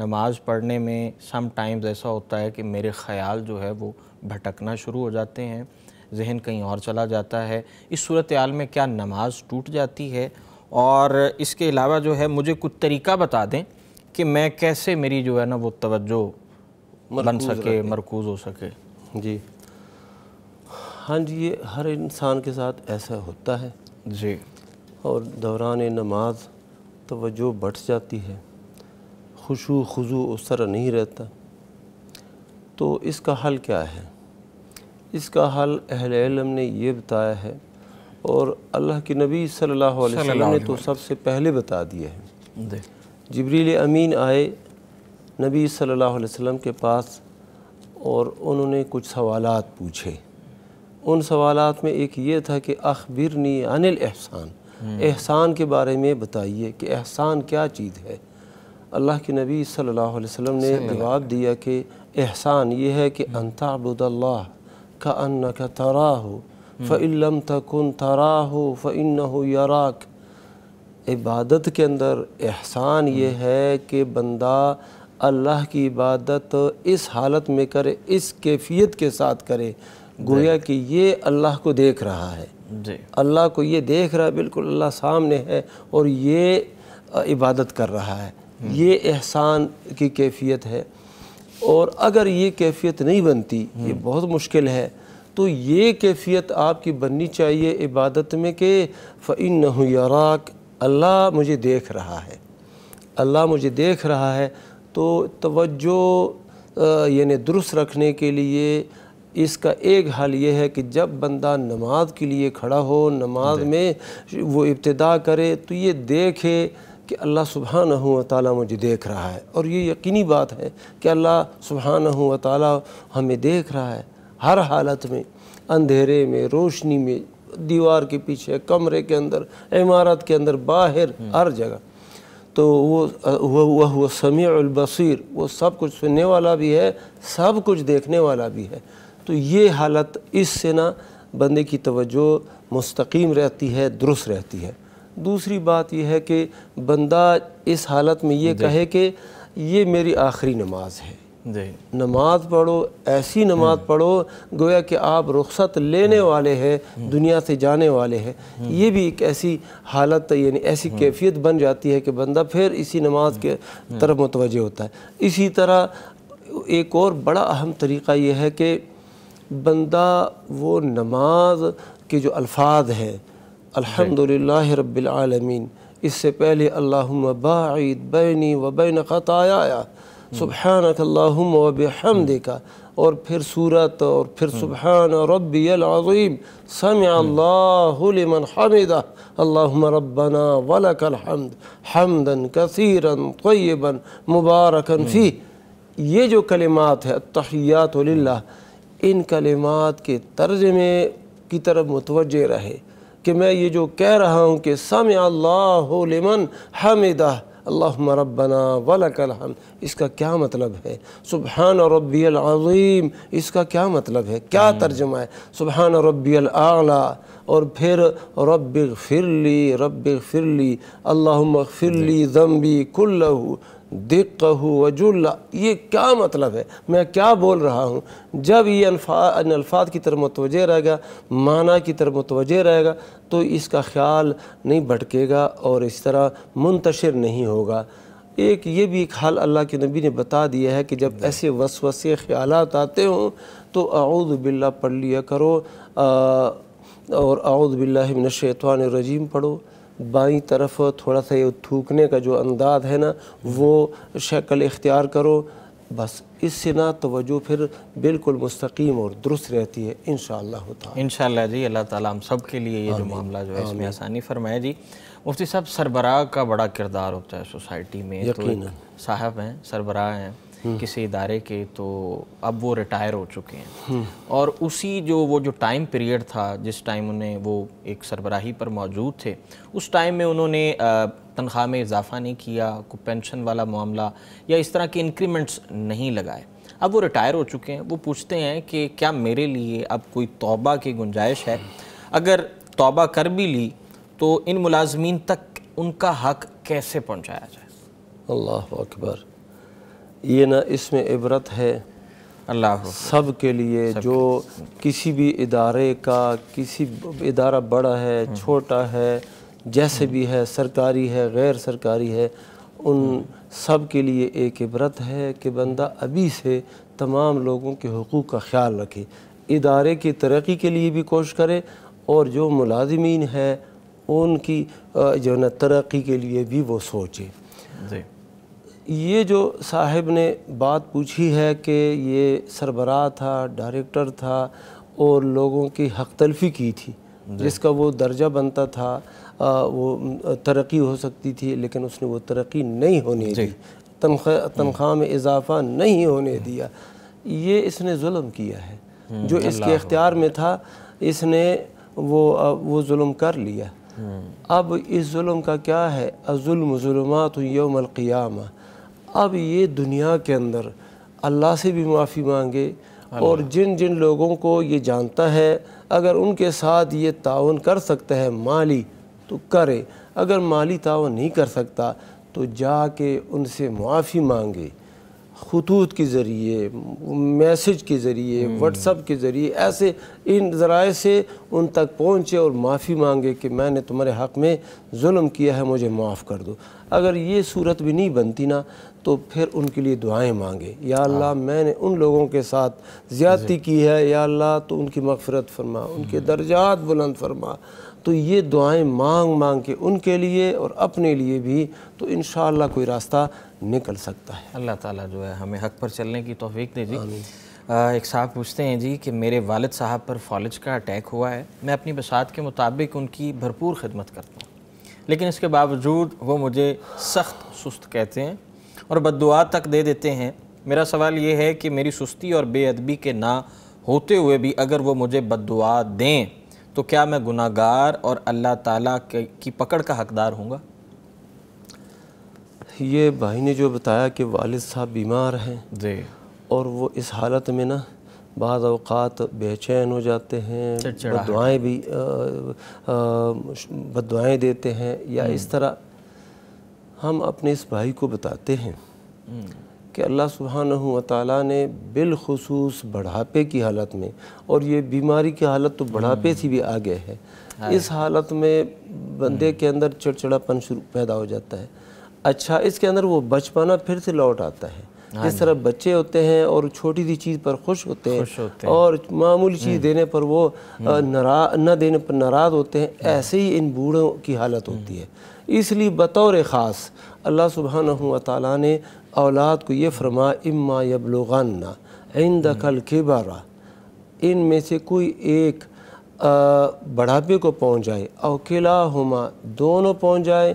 नमाज पढ़ने में समाइम्स ऐसा होता है कि मेरे ख्याल जो है वो भटकना शुरू हो जाते हैं जहन कहीं और चला जाता है इस सूरत हाल में क्या नमाज टूट जाती है और इसके अलावा जो है मुझे कुछ तरीका बता दें कि मैं कैसे मेरी जो है ना वो तवज्जो बन सके मरकूज हो सके जी हाँ जी ये हर इंसान के साथ ऐसा होता है जी और दौरान नमाज तवज्जो बढ़ जाती है खुशू खुजू उस तरह नहीं रहता तो इसका हल क्या है इसका हल अहल आलम ने यह बताया है और अल्लाह के नबी सल्लल्लाहु अलैहि वसल्लम ने तो सबसे पहले बता दिया है जबरील अमीन आए नबी सल्लल्लाहु अलैहि वसल्लम के पास और उन्होंने कुछ सवालात पूछे उन सवालात में एक ये था कि अखबिरनी अनिल एहसान हम्म। एहसान के बारे में बताइए कि एहसान क्या चीज़ है अल्लाह के नबी सल्लल्लाहु अलैहि वसल्लम ने जवाब दिया कि एहसान ये है कि अनताबुदल्ला كأنك تراه फ़िन लम तकन तराह फ़िन यराक इबादत के अंदर एहसान ये है कि बंदा अल्लाह की इबादत इस हालत में करे इस कैफियत के साथ करे गोया कि ये अल्लाह को देख रहा है अल्लाह को ये देख रहा है बिल्कुल अल्लाह सामने है और ये इबादत कर रहा है हम्म। ये एहसान की कैफियत है और अगर ये कैफियत नहीं बनती ये हम्म। बहुत मुश्किल है तो ये कैफियत आपकी बननी चाहिए इबादत में कि फ़ैन यराक अल्लाह मुझे देख रहा है अल्लाह मुझे देख रहा है तो तवज्जो यानी दुरुस्त रखने के लिए इसका एक हाल ये है कि जब बंदा नमाज के लिए खड़ा हो नमाज में वो इब्तदा करे तो ये देखे कि अल्लाह सुबहान हुआ मुझे देख रहा है और ये यकीनी बात है कि अल्लाह सुबहान हुआ हमें देख रहा है हर हालत में अंधेरे में रोशनी में दीवार के पीछे कमरे के अंदर इमारत के अंदर बाहर हम्म। हर जगह तो वो वह वह वह वो सब कुछ सुनने वाला भी है सब कुछ देखने वाला भी है तो ये हालत इससे ना बंदे की तवज्जो मुस्तकीम रहती है दुरुस्त रहती है दूसरी बात यह है कि बंदा इस हालत में ये कहे कि ये मेरी आखिरी नमाज है नमाज पढ़ो ऐसी नमाज हम्म। पढ़ो गोया कि आप रुख्सत लेने हम्म। वाले हैं हम्म। दुनिया से जाने वाले हैं ये भी एक ऐसी हालत यानी ऐसी कैफियत बन जाती है कि बंदा फिर इसी नमाज के तरफ मुतवजह होता है इसी तरह एक और बड़ा अहम तरीक़ा यह है कि बंदा वो नमाज के जो अल्फाज हैं अल्हम्दुलिल्लाह रब्बिल आलमीन इससे पहले अल्लाहुम्मा बाईद बैनी व बैन ख़ताया सुबहानक अल्लाहुम्मा व बिहमदिका और फिर सूरत और फिर सुबहान रब्बियल अज़ीम सम अल्लाहु लिमन हमिदा अल्लाहुम्मा रब्बना वलकल हम्द हमदन कसीरन तय्यबन मुबारकन फी ये जो कलिमात है तहियात इन कलिमात के तर्जमे की तरफ मुतवजह रहे कि मैं ये जो कह रहा हूँ कि सम अल्लामन हमिदा अल्लाह रबना वाल हम इसका क्या मतलब है सुबहान रबी इसका क्या मतलब है क्या हम्म। तर्जमा है सुबहान रबी आला और फिर रब फिरली रब फिरली अल्लाह फिरली ज़म्बी कुल्लू दिक्कहु वजुल्ला ये क्या मतलब है मैं क्या बोल रहा हूँ जब ये अल्फा, अल्फाज की तरफ मतवजह रहेगा माना की तरफ मतवजह रहेगा तो इसका ख्याल नहीं भटकेगा और इस तरह मुंतशर नहीं होगा एक ये भी एक हाल अल्लाह के नबी ने बता दिया है कि जब ऐसे वस वसे ख्याल आते हों तो आउदबिल्ला पढ़ लिया करो आ, और आउदबिल्लाशैतवान रजीम पढ़ो बाई तरफ थोड़ा सा ये थूकने का जो अंदाज है ना वो शक्ल इख्तियार करो बस इससे ना तोज्जो फिर बिल्कुल मुस्तकीम और दुरुस्त रहती है इन इन जी अल्लाह ताला हम सब के लिए ये जो मामला जो है इसमें आसानी फरमाए जी मुफ्ती साहब सरबराह का बड़ा किरदार होता है सोसाइटी में तो साहब हैं सरबराह हैं हम्म। किसी इदारे के तो अब वो रिटायर हो चुके हैं हम्म। और उसी जो वो जो टाइम पीरियड था जिस टाइम उन्हें वो एक सरबराही पर मौजूद थे उस टाइम में उन्होंने तनख्वाह में इजाफा नहीं किया को पेंशन वाला मामला या इस तरह के इंक्रीमेंट्स नहीं लगाए अब वो रिटायर हो चुके हैं वो पूछते हैं कि क्या मेरे लिए अब कोई तोबा की गुंजाइश है अगर तोबा कर भी ली तो इन मुलाजमीन तक उनका हक कैसे पहुँचाया जाए अल्लाह अकबर ये ना इसमें इबरत है अल्लाह सब के लिए सब जो के किसी भी इदारे का किसी इदारा बड़ा है हम्म। छोटा है जैसे हम्म। भी है सरकारी है गैर सरकारी है उन हम्म। सब के लिए एक इबरत है कि बंदा अभी से तमाम लोगों के हकूक़ का ख्याल रखे इदारे की तरक्की के लिए भी कोशिश करे और जो मुलाजमीन है उनकी जो है तरक्की के लिए भी वो सोचे ये जो साहब ने बात पूछी है कि ये सरबरा था डायरेक्टर था और लोगों की हक तलफी की थी जिसका वो दर्जा बनता था आ, वो तरक्की हो सकती थी लेकिन उसने वो तरक्की नहीं होने दी तनख्वा तनख्वाह में इजाफा नहीं होने हम्म। दिया ये इसने जुल्म किया है हम्म, जो इसके अख्तियार में था इसने वो वो जुल्म कर लिया हम्म। अब इस जुल्म का क्या है अजुलमजुलमात यौमल क़ियामा अब ये दुनिया के अंदर अल्लाह से भी माफ़ी मांगे और जिन जिन लोगों को ये जानता है अगर उनके साथ ये ताउन कर सकता है माली तो करे अगर माली ताउन नहीं कर सकता तो जा के उनसे माफ़ी मांगे खतूत के ज़रिए मैसेज के ज़रिए हम्म। व्हाट्सअप के ज़रिए ऐसे इन ज़राए से उन तक पहुँचे और माफ़ी मांगे कि मैंने तुम्हारे हक़ में जुल्म किया है मुझे माफ़ कर दो अगर ये सूरत भी नहीं बनती ना तो फिर उनके लिए दुआएं मांगे या अल्लाह मैंने उन लोगों के साथ ज़्यादती की है या अल्लाह तो उनकी मफफ़रत फरमा उनके दर्जात बुलंद फरमा तो ये दुआएं मांग मांग के उनके लिए और अपने लिए भी तो इन कोई रास्ता निकल सकता है अल्लाह ताला जो है हमें हक पर चलने की तोफीक दे जी एक साहब पूछते हैं जी कि मेरे वालद साहब पर फॉलिज का अटैक हुआ है मैं अपनी बसात के मुताबिक उनकी भरपूर खिदमत करता हूँ लेकिन इसके बावजूद वो मुझे सख्त सुस्त कहते हैं और बद तक दे देते हैं मेरा सवाल ये है कि मेरी सुस्ती और बेअदबी के ना होते हुए भी अगर वो मुझे बद दें तो क्या मैं गुनागार और अल्लाह ताला की पकड़ का हकदार हूँगा ये भाई ने जो बताया कि वालिद साहब बीमार हैं जी और वो इस हालत में ना बाद अवकात बेचैन हो जाते हैं दुआएँ भी दुआएँ देते हैं या हम्म। इस तरह हम अपने इस भाई को बताते हैं कि अल्लाह सुबहान ताली ने बिलखसूस बढ़ापे की हालत में और ये बीमारी की हालत तो बढ़ापे से भी आगे है हाँ। इस हालत में बंदे के अंदर चिड़चिड़ापन शुरू पैदा हो जाता है अच्छा इसके अंदर वो बचपना फिर से लौट आता है हाँ इस तरह बच्चे होते हैं और छोटी सी चीज़ पर खुश होते हैं खुश होते हैं। और मामूली चीज़ हम्म। देने पर वो हम्म। नरा न देने पर नाराज़ होते हैं हाँ। ऐसे ही इन बूढ़ों की हालत हम्म। होती है इसलिए बतौर ख़ास अल्लाह सुबहाना ने औलाद को ये फरमा इम्मा यबलगाना इन दखल के बारा इन में से कोई एक बढ़ापे को पहुँच जाए और किला दोनों पहुँच जाए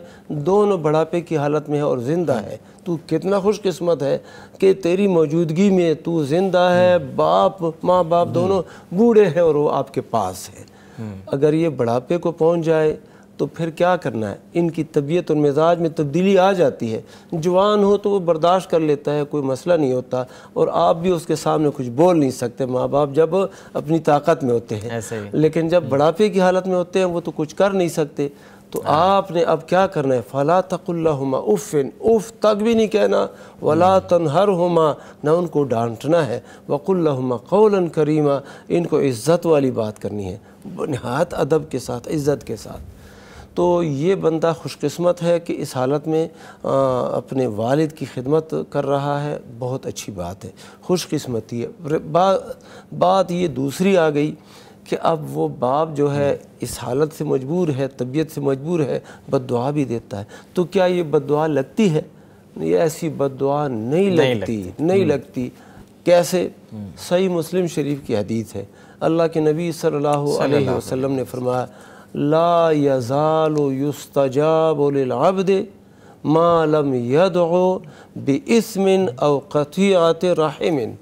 दोनों बढ़ापे की हालत में है और ज़िंदा है तू कितना खुशकस्मत है कि तेरी मौजूदगी में तू ज़िंदा है बाप माँ बाप दोनों बूढ़े हैं और वो आपके पास है हम्म। अगर ये बढ़ापे को पहुँच जाए तो फिर क्या करना है इनकी तबीयत और मिजाज में तब्दीली आ जाती है जवान हो तो वो बर्दाश्त कर लेता है कोई मसला नहीं होता और आप भी उसके सामने कुछ बोल नहीं सकते माँ बाप जब अपनी ताकत में होते हैं ऐसे लेकिन जब बुढ़ापे की हालत में होते हैं वो तो कुछ कर नहीं सकते तो हाँ। आपने अब क्या करना है फ़ला तकुल्लाहुमा उफ़िन उफ़ तक भी नहीं कहना वला हम्म। तनहर हुमा ना उनको डांटना है वकुल्लाहुमा कौलन करीमा इनको इज़्ज़त वाली बात करनी है नहात अदब के साथ इज़्ज़त के साथ तो ये बंदा खुशकस्मत है कि इस हालत में आ, अपने वालिद की खिदमत कर रहा है बहुत अच्छी बात है खुशकस्मती है बा, बात ये दूसरी आ गई कि अब वो बाप जो है इस हालत से मजबूर है तबीयत से मजबूर है बद भी देता है तो क्या ये बद लगती है ये ऐसी बद नहीं, नहीं लगती नहीं लगती, नहीं हम्म। लगती। कैसे हम्म। सही मुस्लिम शरीफ की हदीस है अल्लाह के नबी सल्लल्लाहु अलैहि वसल्लम ने फरमाया ला यज़ालुस्तजाबलआबद मालम यदो बसमिन अवक़ियात रहमिन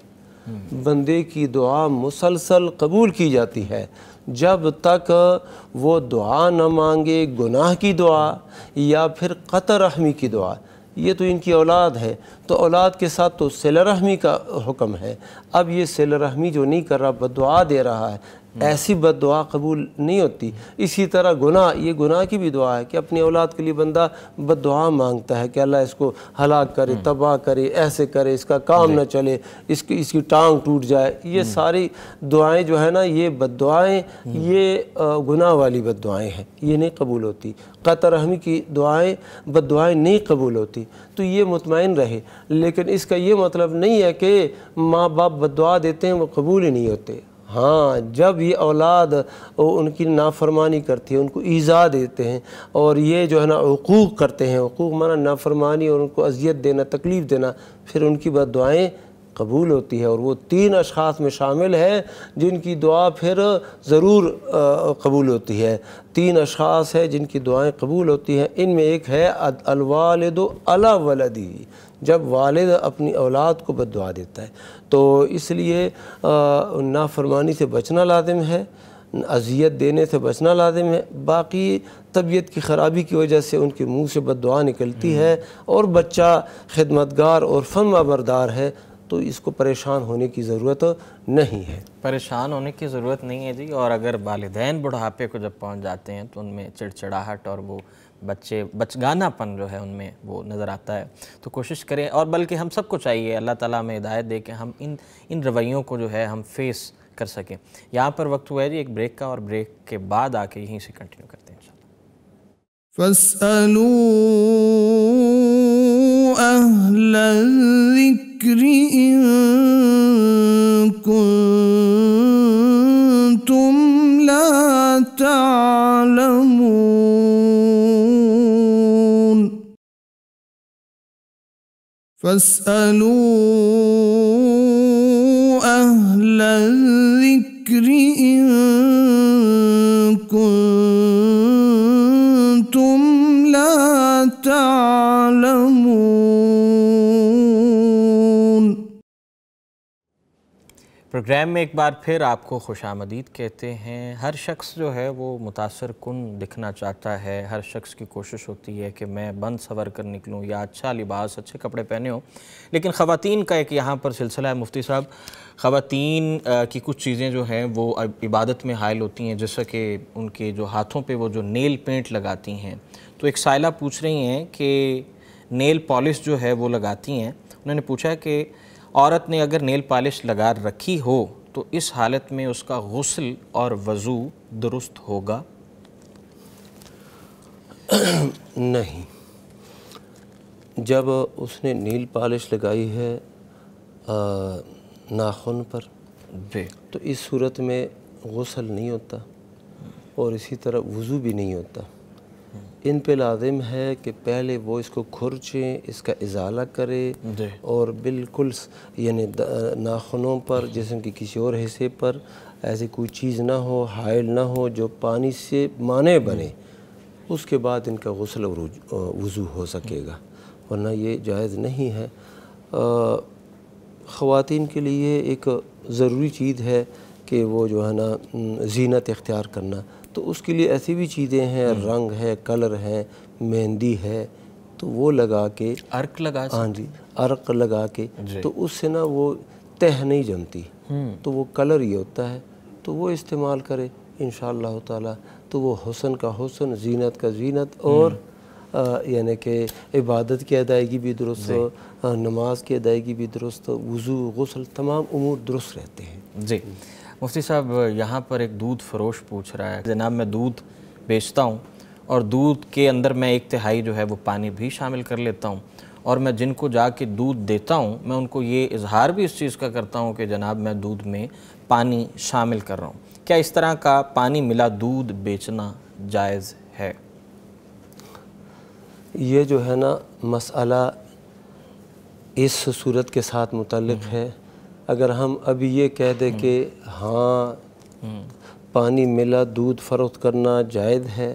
बंदे की दुआ मुसलसल कबूल की जाती है जब तक वो दुआ न मांगे गुनाह की दुआ या फिर क़त रहमी की दुआ ये तो इनकी औलाद है तो औलाद के साथ तो सिलरहमी का हुक्म है अब ये सिलरहमी जो नहीं कर रहा बदुआ दे रहा है हम्म। ऐसी बद दुआ कबूल नहीं होती इसी तरह गुनाह ये गुनाह की भी दुआ है कि अपनी औलाद के लिए बंदा बद दुआ मांगता है कि अल्लाह इसको हलाक करे हम्म। तबाह करे ऐसे करे इसका काम ना चले इसकी इसकी टांग टूट जाए ये हम्म। सारी दुआएं जो है ना ये बद दुआएँ ये गुनाह वाली बद दुआएँ हैं ये नहीं कबूल होती क़त रहमी की दुआएँ बद दुआएँ नहीं कबूल होती तो ये मुतमिन रहे लेकिन इसका ये मतलब नहीं है कि माँ बाप बद दुआ देते हैं वो कबूल ही नहीं होते हाँ जब ये औलाद उनकी नाफरमानी करती है उनको ईज़ा देते हैं और ये जो है ना हकूक़ करते हैं हकूक़ माना नाफरमानी और उनको अजियत देना तकलीफ़ देना फिर उनकी बद दुआएँ कबूल होती है और वो तीन अशाख़ में शामिल हैं जिनकी दुआ फिर ज़रूर कबूल होती है तीन अशाख़ है जिनकी दुआएँ कबूल होती हैं इनमें एक है अलवालद अला वलदी जब वालद अपनी औलाद को बद देता है तो इसलिए नाफरमानी से बचना लाजिम है अजियत देने से बचना लाजिम है बाकी तबीयत की ख़राबी की वजह से उनके मुँह से बद निकलती हम्म। है और बच्चा खदमतगार और फन बरदार है तो इसको परेशान होने की ज़रूरत नहीं है परेशान होने की ज़रूरत नहीं है जी और अगर वालदेन बुढ़ापे को जब पहुंच जाते हैं तो उनमें चिड़चिड़ाहट और वो बच्चे बचगानापन जो है उनमें वो नज़र आता है तो कोशिश करें और बल्कि हम सबको चाहिए अल्लाह ताला में हिदायत दे के हम इन इन रवैयों को जो है हम फेस कर सकें यहाँ पर वक्त हुआ है जी एक ब्रेक का और ब्रेक के बाद आके यहीं से कंटिन्यू करते हैं तुम ला فاسألوا أهل الذكر إن كنتم प्रोग्राम में एक बार फिर आपको खुश आमदीद कहते हैं हर शख्स जो है वो मुतासर कन दिखना चाहता है हर शख्स की कोशिश होती है कि मैं बंद सवर कर निकलूँ या अच्छा लिबास अच्छे कपड़े पहने हो लेकिन ख़वान का एक यहाँ पर सिलसिला है मुफ्ती साहब ख़वान की कुछ चीज़ें जो हैं वो इबादत में हायल होती हैं जैसा कि उनके जो हाथों पर वो जो नेल पेंट लगाती हैं तो एक साइला पूछ रही हैं कि नेल पॉलिश जो है वो लगाती हैं उन्होंने पूछा कि औरत ने अगर नेल पॉलिश लगा रखी हो तो इस हालत में उसका गसल और वज़ू दुरुस्त होगा नहीं जब उसने नील पॉलिश लगाई है नाखून पर तो इस सूरत में गसल नहीं होता और इसी तरह वज़ू भी नहीं होता इन पे लाजिम है कि पहले वो इसको खुरचें इसका इजाला करें और बिल्कुल यानी नाखनों पर जिसम के किसी और हिस्से पर ऐसी कोई चीज़ ना हो हायल ना हो जो पानी से माने बने उसके बाद इनका गसल वज़ू हो सकेगा वरना ये जायज़ नहीं है ख़वान के लिए एक ज़रूरी चीज़ है कि वो जो है ना जीनत इख्तियार करना तो उसके लिए ऐसी भी चीज़ें हैं हम्म। रंग है कलर है मेहंदी है तो वो लगा के अर्क लगा हाँ जी अर्क लगा के तो उससे ना वो तह नहीं जमती हम्म। तो वो कलर ही होता है तो वो इस्तेमाल करे इन ताला तो वो हसन का हसन जीनत का जीनत हम्म। और यानी कि इबादत की अदायगी भी दुरुस्त नमाज की अदायगी भी दुरुस्त वज़ू गसल तमाम उमूर दुरुस्त रहते हैं जी मुफ्ती साहब यहाँ पर एक दूध फरोश पूछ रहा है जनाब मैं दूध बेचता हूँ और दूध के अंदर मैं एक तिहाई जो है वो पानी भी शामिल कर लेता हूँ और मैं जिनको जाके दूध देता हूँ मैं उनको ये इजहार भी इस चीज़ का करता हूँ कि जनाब मैं दूध में पानी शामिल कर रहा हूँ क्या इस तरह का पानी मिला दूध बेचना जायज़ है ये जो है ना मसला इस सूरत के साथ मुतलक हम्म। है अगर हम अभी ये कह दें कि हाँ पानी मिला दूध फरोख्त करना जायद है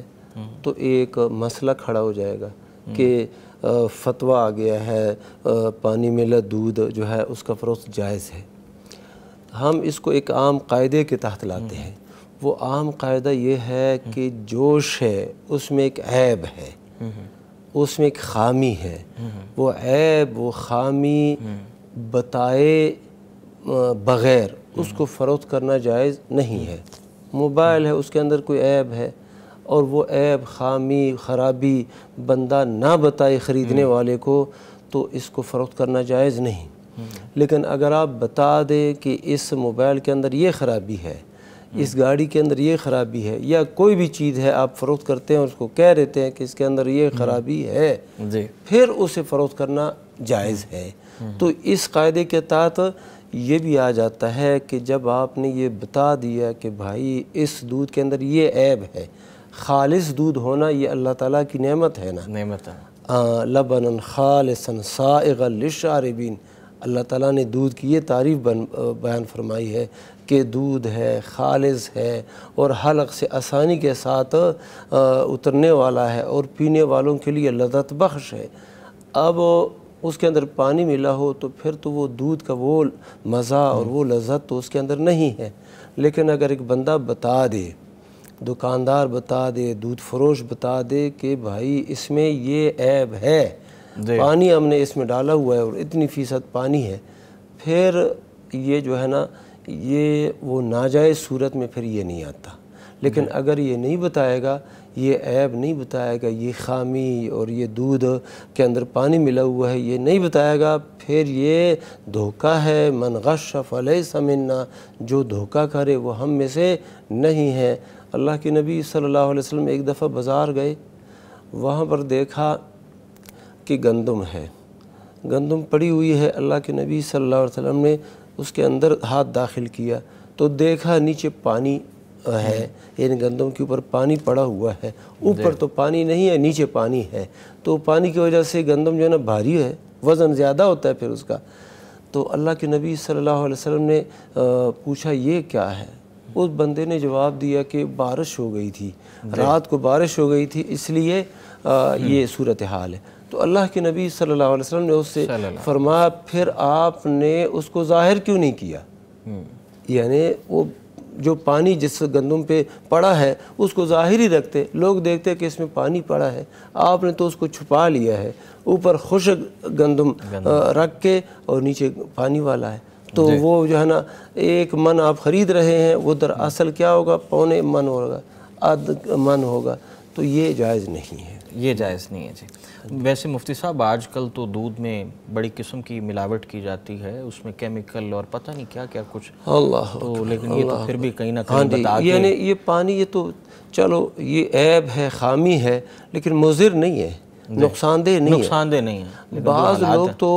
तो एक मसला खड़ा हो जाएगा कि फतवा आ गया है पानी मिला दूध जो है उसका फरोख्त जायज़ है हम इसको एक आम कायदे के तहत लाते हैं वो आम कायदा ये है कि जोश है उसमें एक ऐब है उसमें एक खामी है वो ऐब वो खामी बताए बग़ैर उसको फरोख करना जायज़ नहीं है मोबाइल है उसके अंदर कोई ऐब है और वो ऐब खामी ख़राबी बंदा ना बताए ख़रीदने हम्म। वाले को तो इसको फ़रोख करना जायज़ नहीं हम्म। लेकिन अगर आप बता दें कि इस मोबाइल के अंदर ये ख़राबी है हम्म। इस गाड़ी के अंदर ये ख़राबी है या कोई भी चीज़ है आप फ़रोख करते हैं और उसको कह देते हैं कि इसके अंदर ये ख़राबी है फिर उसे फ़रोख करना जायज़ है तो इस कायदे के तहत ये भी आ जाता है कि जब आपने ये बता दिया कि भाई इस दूध के अंदर ये ऐब है खालिस दूध होना ये अल्लाह ताला की नेमत है ना नेमत है लबन खालसन साबिन अल्लाह ताला ने दूध की ये तारीफ़ बन बयान फरमाई है कि दूध है खालिज है और हलक से आसानी के साथ उतरने वाला है और पीने वालों के लिए लदत बख्श है अब उसके अंदर पानी मिला हो तो फिर तो वो दूध का वो मज़ा और वो लज्जत तो उसके अंदर नहीं है लेकिन अगर एक बंदा बता दे दुकानदार बता दे दूध फरोश बता दे कि भाई इसमें ये ऐब है पानी हमने इसमें डाला हुआ है और इतनी फ़ीसद पानी है फिर ये जो है ना ये वो नाजायज़ सूरत में फिर ये नहीं आता लेकिन अगर ये नहीं बताएगा ये ऐब नहीं बताएगा ये खामी और ये दूध के अंदर पानी मिला हुआ है ये नहीं बताएगा फिर ये धोखा है मनगश फ़ल समन्ना जो धोखा करे वो हम में से नहीं है अल्लाह के नबी सल्लल्लाहु अलैहि वसल्लम एक दफ़ा बाज़ार गए वहाँ पर देखा कि गंदम है गंदम पड़ी हुई है अल्लाह के नबी सल्लल्लाहु अलैहि वसल्लम ने उसके अंदर हाथ दाखिल किया तो देखा नीचे पानी है यानी गंदम के ऊपर पानी पड़ा हुआ है ऊपर तो पानी नहीं है नीचे पानी है तो पानी की वजह से गंदम जो है ना भारी है वज़न ज़्यादा होता है फिर उसका तो अल्लाह के नबी सल्लल्लाहु अलैहि वसल्लम ने पूछा ये क्या है उस बंदे ने जवाब दिया कि बारिश हो गई थी रात को बारिश हो गई थी इसलिए हम्म। ये सूरत हाल है तो अल्लाह के नबी सल्लल्लाहु अलैहि वसल्लम ने उससे फरमाया फिर आपने उसको ज़ाहिर क्यों नहीं किया हम्म। यानी वो जो पानी जिस गंदम पे पड़ा है उसको ज़ाहिर ही रखते लोग देखते कि इसमें पानी पड़ा है आपने तो उसको छुपा लिया है ऊपर खुश गंदम रख के और नीचे पानी वाला है तो वो जो है ना एक मन आप ख़रीद रहे हैं वो दरअसल क्या होगा पौने मन होगा अध मन होगा तो ये जायज़ नहीं है ये जायज़ नहीं है जी वैसे मुफ्ती साहब आजकल तो दूध में बड़ी किस्म की मिलावट की जाती है उसमें केमिकल और पता नहीं क्या क्या कुछ अल्लाह तो लेकिन ये तो फिर भी कहीं ना हाँ कहीं यानी ये पानी ये तो चलो ये ऐब है खामी है लेकिन मुजिर नहीं है नुकसानदेह नहीं नुकसानदेह नहीं है बाज़ लोग तो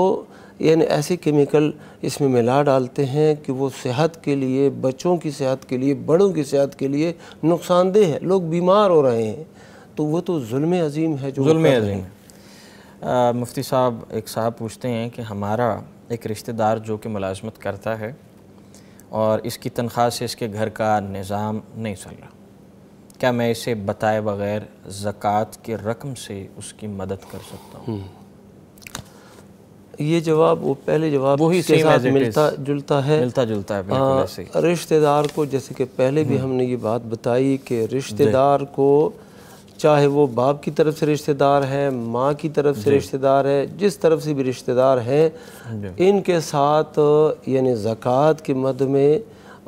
यानी ऐसे केमिकल इसमें मिला डालते हैं कि वो सेहत के लिए बच्चों की सेहत के लिए बड़ों की सेहत के लिए नुकसानदेह है लोग बीमार हो रहे हैं तो वो तो जुल्म अजीम है जो जुल्म अजीम है मुफ्ती साहब एक साहब पूछते हैं कि हमारा एक रिश्तेदार जो कि मुलाजमत करता है और इसकी तनख्वाह से इसके घर का निज़ाम नहीं चल रहा क्या मैं इसे बताए बगैर ज़क़़त की रकम से उसकी मदद कर सकता हूँ हम्म। ये जवाब वो पहले जवाब वही से साथ मिलता जुलता है मिलता जुलता है रिश्तेदार को जैसे कि पहले भी हम्म। हमने ये बात बताई कि रिश्तेदार को चाहे वो बाप की तरफ से रिश्तेदार हैं माँ की तरफ से रिश्तेदार है जिस तरफ से भी रिश्तेदार हैं इनके साथ यानी ज़क़़त के मद में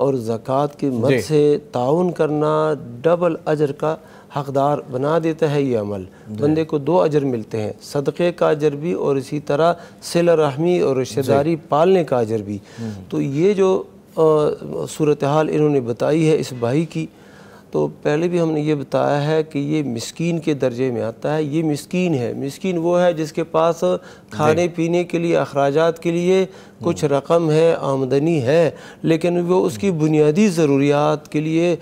और ज़क़़त के मद से ताउन करना डबल अजर का हकदार बना देता है ये अमल बंदे को दो अजर मिलते हैं सदक़े का अजर भी और इसी तरह सिल रहमी और रिश्तेदारी पालने का अजर भी हम्म। तो ये जो सूरत हाल इन्होंने बताई है इस भाई की तो पहले भी हमने ये बताया है कि ये मिस्कीन के दर्जे में आता है ये मिस्कीन है मिस्कीन वो है जिसके पास खाने पीने के लिए अखराज के लिए कुछ हम्म। रकम है आमदनी है लेकिन वो उसकी हम्म। बुनियादी ज़रूरियात के लिए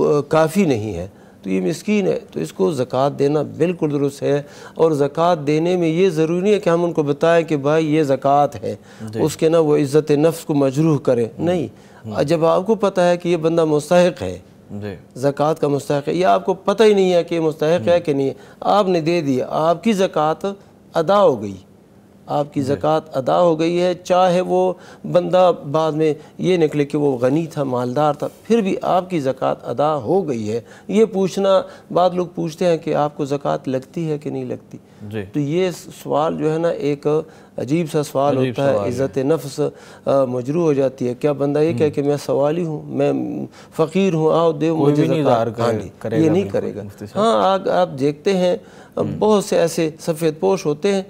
काफ़ी नहीं है तो ये मस्किन है तो इसको ज़क़़त देना बिल्कुल दुरुस्त है और ज़क़़त देने में ये ज़रूरी नहीं है कि हम उनको बताएं कि भाई ये ज़क़़त है उसके ना वो इज़्ज़त नफ्स को मजरूह करें हम्म। नहीं जब आपको पता है कि ये बंदा मुस्तक है जक़ात का मुस्तक है या आपको पता ही नहीं है कि मुस्तक है कि नहीं है आपने दे दिया आपकी जकवात अदा हो गई आपकी ज़क़़त अदा हो गई है चाहे वो बंदा बाद में ये निकले कि वो गनी था मालदार था फिर भी आपकी ज़क़़त अदा हो गई है ये पूछना बाद लोग पूछते हैं कि आपको ज़क़़त लगती है कि नहीं लगती तो ये सवाल जो है ना एक अजीब सा सवाल होता है इज़्ज़त नफ्स मजरू हो जाती है क्या बंदा ये हम्म। कह कि मैं सवाली हूँ मैं फ़कीर हूँ आओ दे मुझे हाँ ये नहीं करेगा हाँ आप देखते हैं हम्म। बहुत से ऐसे सफ़ेद पोश होते हैं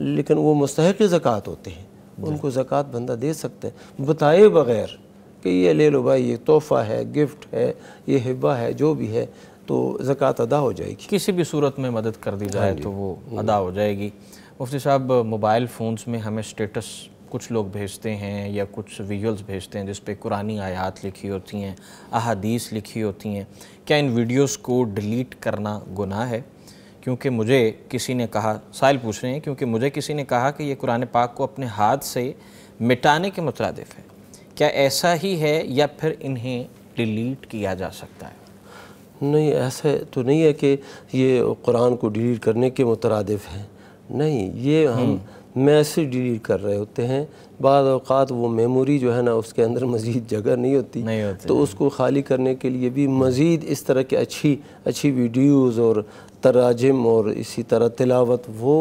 लेकिन वो मुस्तक ज़क़़त होते हैं उनको ज़क़़त बंदा दे सकते हैं बताए बग़ैर कि ये ले लो भाई ये तोहफ़ा है गिफ्ट है ये हिब्बा है जो भी है तो ज़क़़त अदा हो जाएगी किसी भी सूरत में मदद कर दी जाए हाँ तो वो हम्म। अदा हो जाएगी मुफ्ती साहब मोबाइल फ़ोन्स में हमें स्टेटस कुछ लोग भेजते हैं या कुछ वीडियोस भेजते हैं जिस पर कुरानी आयात लिखी होती हैं अहादीस लिखी होती हैं क्या इन वीडियोस को डिलीट करना गुनाह है क्योंकि मुझे किसी ने कहा साहिल पूछ रहे हैं क्योंकि मुझे किसी ने कहा कि ये कुरान पाक को अपने हाथ से मिटाने के मुतरदफ है क्या ऐसा ही है या फिर इन्हें डिलीट किया जा सकता है नहीं ऐसा तो नहीं है कि ये कुरान को डिलीट करने के मुतरदफ हैं नहीं ये हम हम्म। मैसेज डिलीट कर रहे होते हैं बाद अवकात वो मेमोरी जो है ना उसके अंदर मज़ीद जगह नहीं होती नहीं होती तो उसको खाली करने के लिए भी मज़ीद इस तरह के अच्छी अच्छी वीडियोज़ और तराजिम और इसी तरह तिलावत वो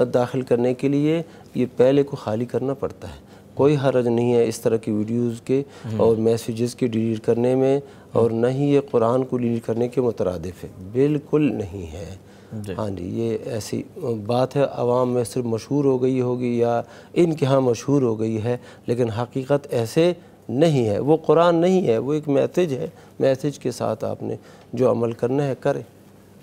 दाखिल करने के लिए ये पहले को खाली करना पड़ता है कोई हरज नहीं है इस तरह की वीडियोस के हम्म। और मैसेजेस के डिलीट करने में और हम्म। न ही ये कुरान को डिलीट करने के मुतरदफ है बिल्कुल नहीं है हाँ जी ये ऐसी बात है आवाम में सिर्फ मशहूर हो गई होगी या इनके यहाँ मशहूर हो गई है लेकिन हकीकत ऐसे नहीं है वो कुरान नहीं है वो एक मैसेज है मैसेज के साथ आपने जो अमल करना है करें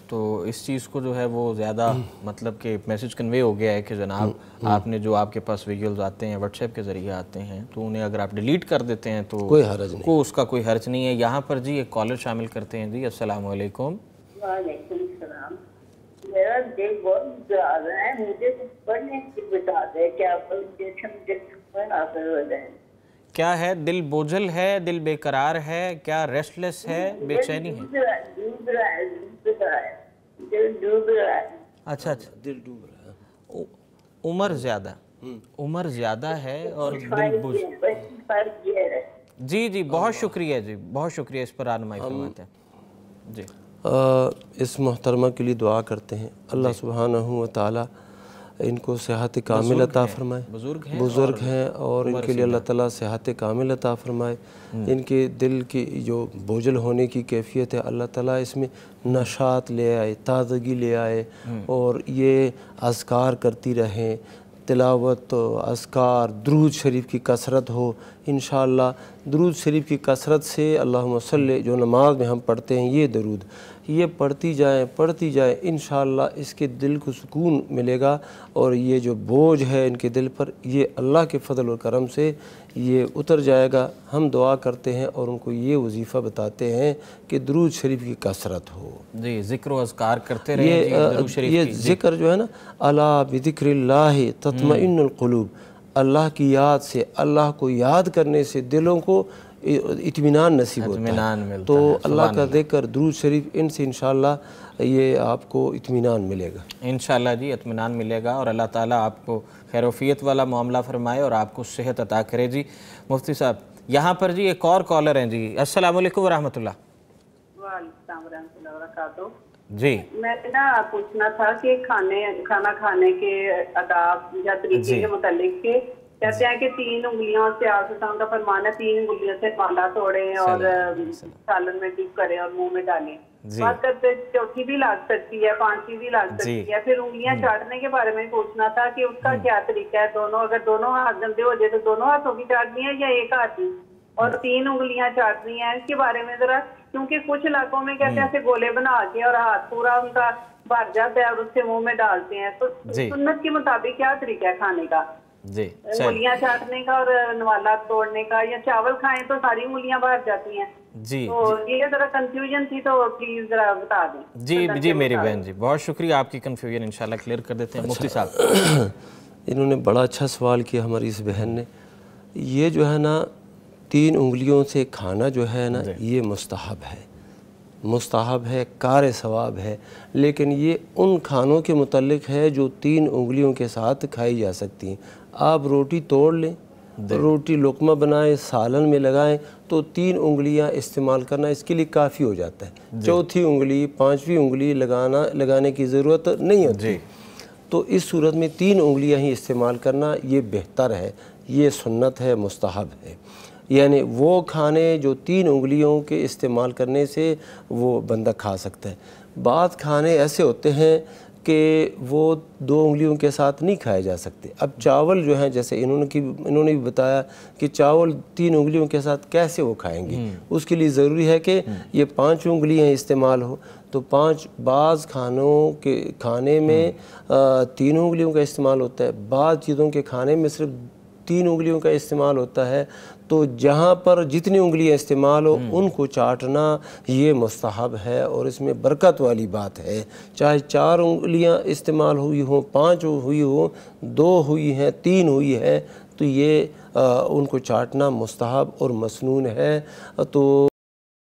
तो इस चीज़ को जो है वो ज़्यादा हम्म। मतलब कि मैसेज कन्वे हो गया है कि जनाब हम्म, हम्म। आपने जो आपके पास वीडियोज़ आते हैं व्हाट्सएप के ज़रिए आते हैं तो उन्हें अगर आप डिलीट कर देते हैं तो कोई हर्ज नहीं को उसका कोई हर्ज नहीं है यहाँ पर जी एक कॉलर शामिल करते हैं जी असल क्या क्या है दिल बोझल है दिल बेकरार है क्या रेस्टलेस है बेचैनी है रहा अच्छा अच्छा दिल डूब रहा है उम्र ज्यादा हम्म। उम्र ज्यादा है और दिल बुझ जी जी बहुत शुक्रिया जी बहुत शुक्रिया इस पर आनमाई फरमाते हैं जी आ, इस मोहतरमा के लिए दुआ करते हैं अल्लाह सुबहान व ताली इनको सेहत कामिल अता फरमाए बुज़ुर्ग हैं बुज़ुर्ग हैं और इनके लिए अल्लाह ताला सेहत कामिल अता फरमाए हम्म। इनके दिल की जो बोझल होने की कैफियत है अल्लाह ताला इसमें नशात ले आए ताज़गी ले आए हम्म। और ये असकार करती रहें तिलावत असकार दरूद शरीफ की कसरत हो इन दरूद शरीफ की कसरत से अल्लाह मसल जो नमाज में हम पढ़ते हैं ये दरूद ये पढ़ती जाएँ पढ़ती जाएँ इन इसके दिल को सुकून मिलेगा और ये जो बोझ है इनके दिल पर ये अल्लाह के फ़ल और करम से ये उतर जाएगा हम दुआ करते हैं और उनको ये वजीफ़ा बताते हैं कि दरूद शरीफ की कसरत हो जी जिक्र अजकार करते रहे ये ये जिक्र जो है ना अला बिक्र तत्मिनकलूब अल्लाह की याद से अल्लाह को याद करने से दिलों को इतमान नसीब होता है तो अल्लाह का देकर दरूज शरीफ इनसे इन ये आपको इतमान मिलेगा इन जी इतमान मिलेगा और अल्लाह ताली आपको खैरफियत वाला मामला फरमाए और आपको सेहत अता करे जी मुफ्ती साहब यहाँ पर जी एक और कॉलर हैं जी असल वालेकुम जी मैं ना पूछना था कि खाने खाना खाने के आदाब या तरीके के मुतालिक के कहते हैं कि तीन उंगलियों से आसम का फरमाना तीन उंगलियों से पाला तोड़े और सालन में डिप करे और मुंह में डाले बात करते चौथी भी लाग सकती है पांचवी भी लाग सकती है फिर उंगलियां हम्म। चाटने के बारे में पूछना था कि उसका हम्म। क्या तरीका है दोनों अगर दोनों हाथ गंदे हो जाए तो दोनों हाथों की चाटनी है या एक हाथ ही और हम्म। तीन उंगलियां चाटनी है इसके बारे में जरा क्योंकि कुछ इलाकों में कहते हैं ऐसे गोले बना के और हाथ पूरा उनका भर जाता है और उससे मुंह में डालते हैं तो सुन्नत के मुताबिक क्या तरीका है खाने का जी मूलियाँ चाटने का और नवाला तोड़ने का या चावल खाएं तो सारी उंगलियाँ बाहर जाती हैं जी तो जी, ये जरा कंफ्यूजन थी तो प्लीज जरा बता दें जी तो जी मेरी बहन जी बहुत शुक्रिया आपकी कंफ्यूजन इंशाल्लाह क्लियर कर देते हैं अच्छा, मुफ्ती साहब इन्होंने बड़ा अच्छा सवाल किया हमारी इस बहन ने ये जो है ना तीन उंगलियों से खाना जो है ना ये मुस्तहब है मुस्तहब है कार सवाब है लेकिन ये उन खानों के मतलब है जो तीन उंगलियों के साथ खाई जा सकती हैं आप रोटी तोड़ लें रोटी लुकमा बनाएं सालन में लगाएं तो तीन उंगलियां इस्तेमाल करना इसके लिए काफ़ी हो जाता है चौथी उंगली पांचवी उंगली लगाना लगाने की ज़रूरत नहीं होती तो इस सूरत में तीन उंगलियां ही इस्तेमाल करना ये बेहतर है ये सुन्नत है मुस्तहब है यानी वो खाने जो तीन उंगलियों के इस्तेमाल करने से वो बंदा खा सकता है बाद खाने ऐसे होते हैं कि वो दो उंगलियों के साथ नहीं खाए जा सकते अब चावल जो है जैसे इन्होंने की इन्होंने भी बताया कि चावल तीन उंगलियों के साथ कैसे वो खाएंगे हम्म। उसके लिए ज़रूरी है कि हम्म। ये पांच उंगलियां इस्तेमाल हो तो पांच बाज़ खानों के खाने में हम्म। तीन उंगलियों का इस्तेमाल होता है बाद चीज़ों के खाने में सिर्फ तीन उंगलियों का इस्तेमाल होता है तो जहाँ पर जितनी उंगलियाँ इस्तेमाल हो हम्म। उनको चाटना ये मस्तहब है और इसमें बरकत वाली बात है चाहे चार उंगलियाँ इस्तेमाल हुई हों पाँच हुई हों दो हुई हैं तीन हुई है तो ये आ, उनको चाटना मस्तहब और मसनून है तो